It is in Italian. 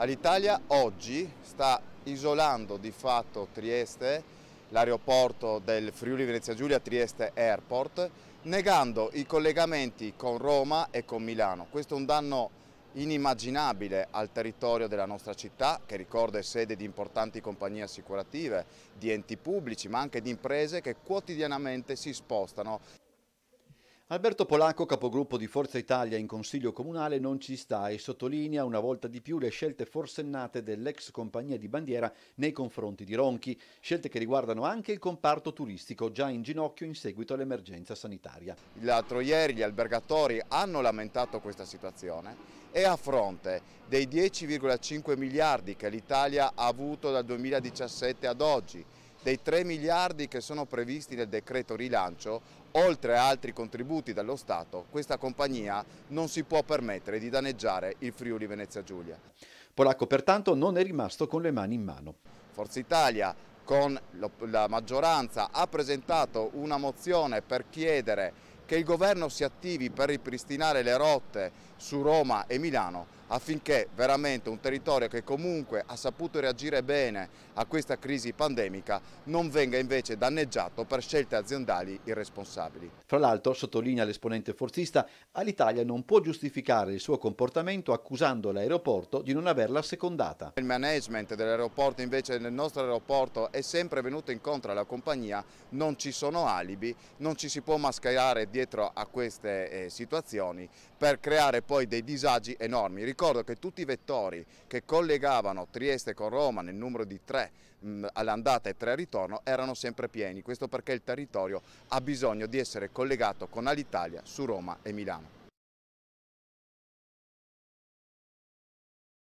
All'Italia oggi sta isolando di fatto Trieste, l'aeroporto del Friuli Venezia Giulia Trieste Airport, negando i collegamenti con Roma e con Milano. Questo è un danno inimmaginabile al territorio della nostra città, che ricorda è sede di importanti compagnie assicurative, di enti pubblici, ma anche di imprese che quotidianamente si spostano Alberto Polacco, capogruppo di Forza Italia in Consiglio Comunale, non ci sta e sottolinea una volta di più le scelte forsennate dell'ex compagnia di bandiera nei confronti di Ronchi, scelte che riguardano anche il comparto turistico già in ginocchio in seguito all'emergenza sanitaria. L'altro ieri gli albergatori hanno lamentato questa situazione e a fronte dei 10,5 miliardi che l'Italia ha avuto dal 2017 ad oggi dei 3 miliardi che sono previsti nel decreto rilancio, oltre a altri contributi dallo Stato, questa compagnia non si può permettere di danneggiare il Friuli Venezia Giulia. Polacco pertanto non è rimasto con le mani in mano. Forza Italia con la maggioranza ha presentato una mozione per chiedere che il governo si attivi per ripristinare le rotte su Roma e Milano affinché veramente un territorio che comunque ha saputo reagire bene a questa crisi pandemica non venga invece danneggiato per scelte aziendali irresponsabili. Fra l'altro, sottolinea l'esponente forzista, all'Italia non può giustificare il suo comportamento accusando l'aeroporto di non averla secondata. Il management dell'aeroporto invece nel nostro aeroporto è sempre venuto incontro alla compagnia, non ci sono alibi, non ci si può mascherare di dietro a queste eh, situazioni per creare poi dei disagi enormi. Ricordo che tutti i vettori che collegavano Trieste con Roma nel numero di tre mm, all'andata e tre al ritorno erano sempre pieni, questo perché il territorio ha bisogno di essere collegato con Alitalia su Roma e Milano.